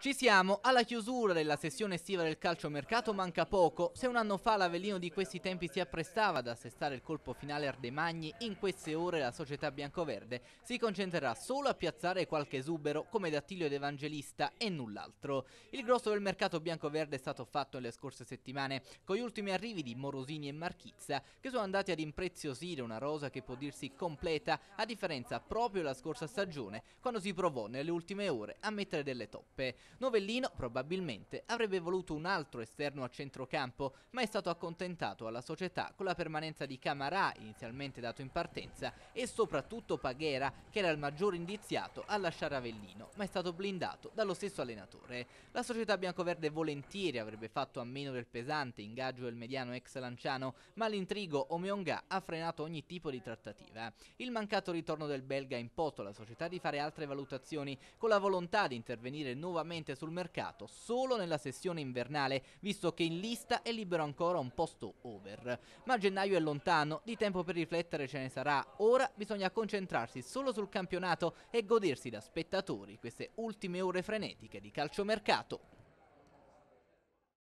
Ci siamo, alla chiusura della sessione estiva del calciomercato manca poco, se un anno fa l'Avellino di questi tempi si apprestava ad assestare il colpo finale Ardemagni, in queste ore la società biancoverde si concentrerà solo a piazzare qualche esubero come D'Attilio ed Evangelista e null'altro. Il grosso del mercato biancoverde è stato fatto nelle scorse settimane, con gli ultimi arrivi di Morosini e Marchizza, che sono andati ad impreziosire una rosa che può dirsi completa, a differenza proprio la scorsa stagione, quando si provò nelle ultime ore a mettere delle toppe. Novellino probabilmente avrebbe voluto un altro esterno a centrocampo, ma è stato accontentato alla società con la permanenza di Camarà, inizialmente dato in partenza, e soprattutto Paghera, che era il maggior indiziato a lasciare Avellino, ma è stato blindato dallo stesso allenatore. La società biancoverde volentieri avrebbe fatto a meno del pesante ingaggio del mediano ex Lanciano, ma l'intrigo Omeonga ha frenato ogni tipo di trattativa. Il mancato ritorno del belga ha imposto alla società di fare altre valutazioni, con la volontà di intervenire nuovamente nuovamente sul mercato solo nella sessione invernale, visto che in lista è libero ancora un posto over. Ma gennaio è lontano, di tempo per riflettere ce ne sarà, ora bisogna concentrarsi solo sul campionato e godersi da spettatori queste ultime ore frenetiche di calciomercato.